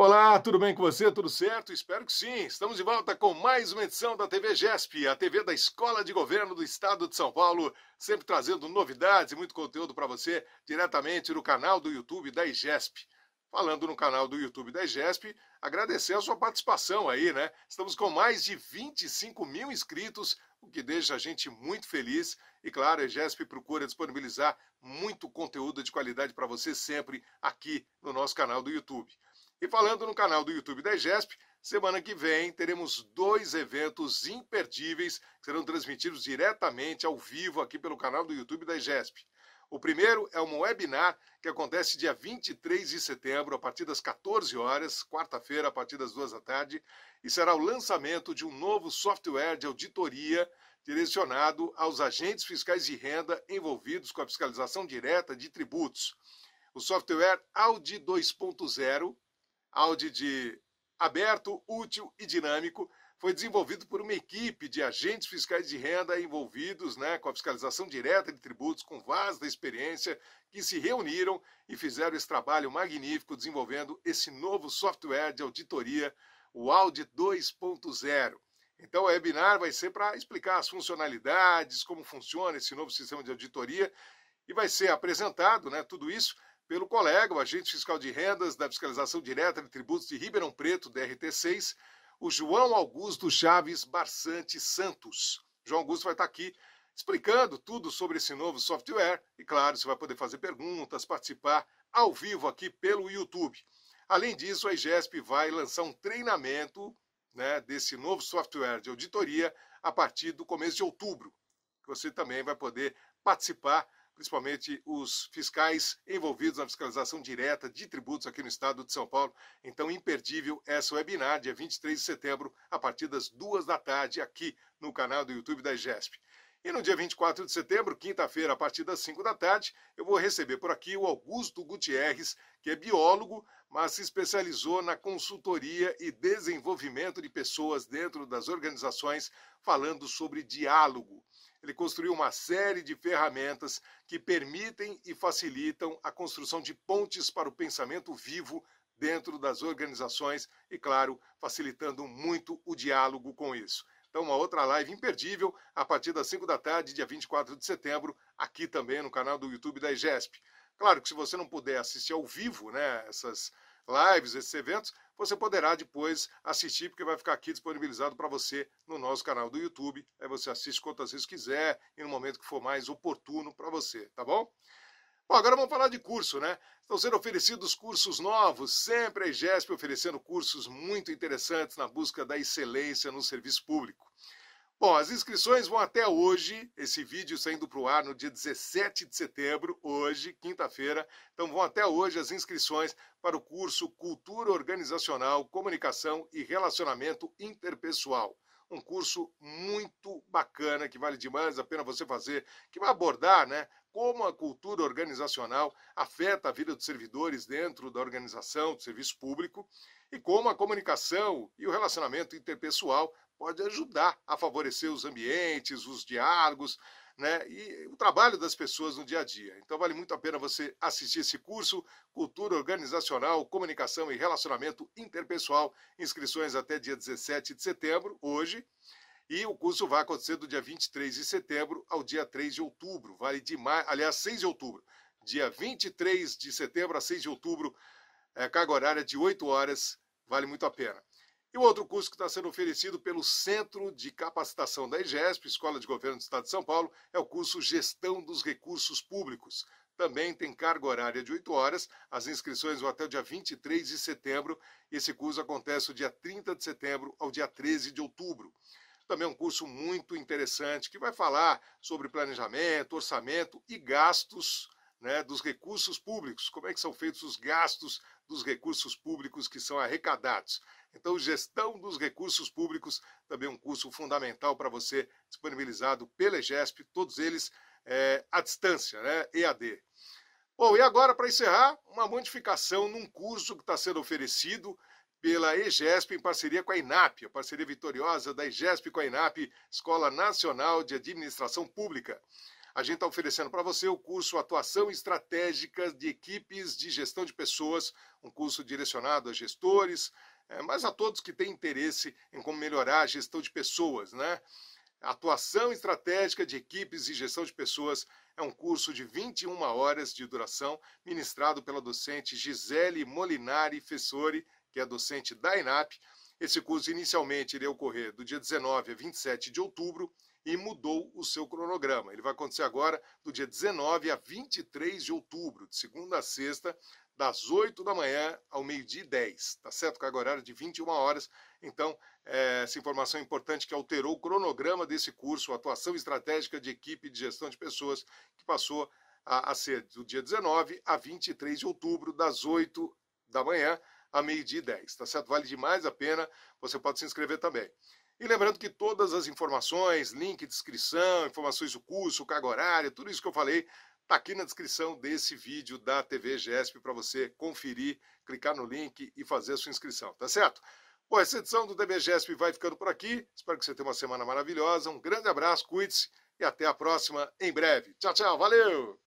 Olá, tudo bem com você? Tudo certo? Espero que sim. Estamos de volta com mais uma edição da TV GESP, a TV da Escola de Governo do Estado de São Paulo, sempre trazendo novidades e muito conteúdo para você diretamente no canal do YouTube da IGESP. Falando no canal do YouTube da IGESP, agradecer a sua participação aí, né? Estamos com mais de 25 mil inscritos, o que deixa a gente muito feliz. E claro, a IGESP procura disponibilizar muito conteúdo de qualidade para você sempre aqui no nosso canal do YouTube. E falando no canal do YouTube da EGESP, semana que vem teremos dois eventos imperdíveis que serão transmitidos diretamente ao vivo aqui pelo canal do YouTube da EGESP. O primeiro é um webinar que acontece dia 23 de setembro, a partir das 14 horas, quarta-feira, a partir das 2 da tarde, e será o lançamento de um novo software de auditoria direcionado aos agentes fiscais de renda envolvidos com a fiscalização direta de tributos. O software Audi 2.0 Audi de aberto, útil e dinâmico, foi desenvolvido por uma equipe de agentes fiscais de renda envolvidos né, com a fiscalização direta de tributos, com vasta experiência, que se reuniram e fizeram esse trabalho magnífico desenvolvendo esse novo software de auditoria, o Audi 2.0. Então, o webinar vai ser para explicar as funcionalidades, como funciona esse novo sistema de auditoria, e vai ser apresentado né, tudo isso pelo colega, o agente fiscal de rendas da fiscalização direta de tributos de Ribeirão Preto, DRT6, o João Augusto Chaves Barçante Santos. João Augusto vai estar aqui explicando tudo sobre esse novo software e, claro, você vai poder fazer perguntas, participar ao vivo aqui pelo YouTube. Além disso, a IGESP vai lançar um treinamento né, desse novo software de auditoria a partir do começo de outubro. Você também vai poder participar principalmente os fiscais envolvidos na fiscalização direta de tributos aqui no estado de São Paulo. Então, imperdível essa webinar, dia 23 de setembro, a partir das duas da tarde, aqui no canal do YouTube da IGESP. E no dia 24 de setembro, quinta-feira, a partir das 5 da tarde, eu vou receber por aqui o Augusto Gutierrez, que é biólogo, mas se especializou na consultoria e desenvolvimento de pessoas dentro das organizações, falando sobre diálogo ele construiu uma série de ferramentas que permitem e facilitam a construção de pontes para o pensamento vivo dentro das organizações e, claro, facilitando muito o diálogo com isso. Então, uma outra live imperdível a partir das 5 da tarde, dia 24 de setembro, aqui também no canal do YouTube da IGESP. Claro que se você não puder assistir ao vivo né, essas lives, esses eventos, você poderá depois assistir, porque vai ficar aqui disponibilizado para você no nosso canal do YouTube. Aí você assiste quantas vezes quiser e no momento que for mais oportuno para você, tá bom? Bom, agora vamos falar de curso, né? Estão sendo oferecidos cursos novos, sempre a IGESP oferecendo cursos muito interessantes na busca da excelência no serviço público. Bom, as inscrições vão até hoje, esse vídeo saindo para o ar no dia 17 de setembro, hoje, quinta-feira. Então vão até hoje as inscrições para o curso Cultura Organizacional, Comunicação e Relacionamento Interpessoal. Um curso muito bacana, que vale demais a pena você fazer, que vai abordar né, como a cultura organizacional afeta a vida dos servidores dentro da organização, do serviço público, e como a comunicação e o relacionamento interpessoal pode ajudar a favorecer os ambientes, os diálogos, né? E o trabalho das pessoas no dia a dia. Então vale muito a pena você assistir esse curso Cultura Organizacional, Comunicação e Relacionamento Interpessoal. Inscrições até dia 17 de setembro, hoje. E o curso vai acontecer do dia 23 de setembro ao dia 3 de outubro. Vale demais, aliás, 6 de outubro. Dia 23 de setembro a 6 de outubro, é, carga horária de 8 horas, vale muito a pena. E o outro curso que está sendo oferecido pelo Centro de Capacitação da IGESP, Escola de Governo do Estado de São Paulo, é o curso Gestão dos Recursos Públicos. Também tem carga horária de 8 horas, as inscrições vão até o dia 23 de setembro. Esse curso acontece do dia 30 de setembro ao dia 13 de outubro também é um curso muito interessante que vai falar sobre planejamento, orçamento e gastos né, dos recursos públicos, como é que são feitos os gastos dos recursos públicos que são arrecadados. Então, gestão dos recursos públicos também é um curso fundamental para você, disponibilizado pela EGESP, todos eles é, à distância, né, EAD. Bom, e agora, para encerrar, uma modificação num curso que está sendo oferecido pela EGESP em parceria com a INAP, a parceria vitoriosa da EGESP com a INAP, Escola Nacional de Administração Pública. A gente está oferecendo para você o curso Atuação Estratégica de Equipes de Gestão de Pessoas, um curso direcionado a gestores, é, mas a todos que têm interesse em como melhorar a gestão de pessoas, né? Atuação Estratégica de Equipes e Gestão de Pessoas é um curso de 21 horas de duração, ministrado pela docente Gisele Molinari Fessori, que é docente da INAP. Esse curso inicialmente iria ocorrer do dia 19 a 27 de outubro e mudou o seu cronograma. Ele vai acontecer agora do dia 19 a 23 de outubro, de segunda a sexta, das 8 da manhã ao meio-dia e 10, tá certo? Carga horário de 21 horas. Então, é, essa informação é importante que alterou o cronograma desse curso, Atuação Estratégica de Equipe de Gestão de Pessoas, que passou a, a ser do dia 19 a 23 de outubro, das 8 da manhã a meio-dia e 10, tá certo? Vale demais a pena, você pode se inscrever também. E lembrando que todas as informações, link, descrição, informações do curso, carga horária, tudo isso que eu falei, está aqui na descrição desse vídeo da TV GESP para você conferir, clicar no link e fazer a sua inscrição, tá certo? Bom, essa edição do TV GESP vai ficando por aqui. Espero que você tenha uma semana maravilhosa. Um grande abraço, cuide-se e até a próxima em breve. Tchau, tchau, valeu!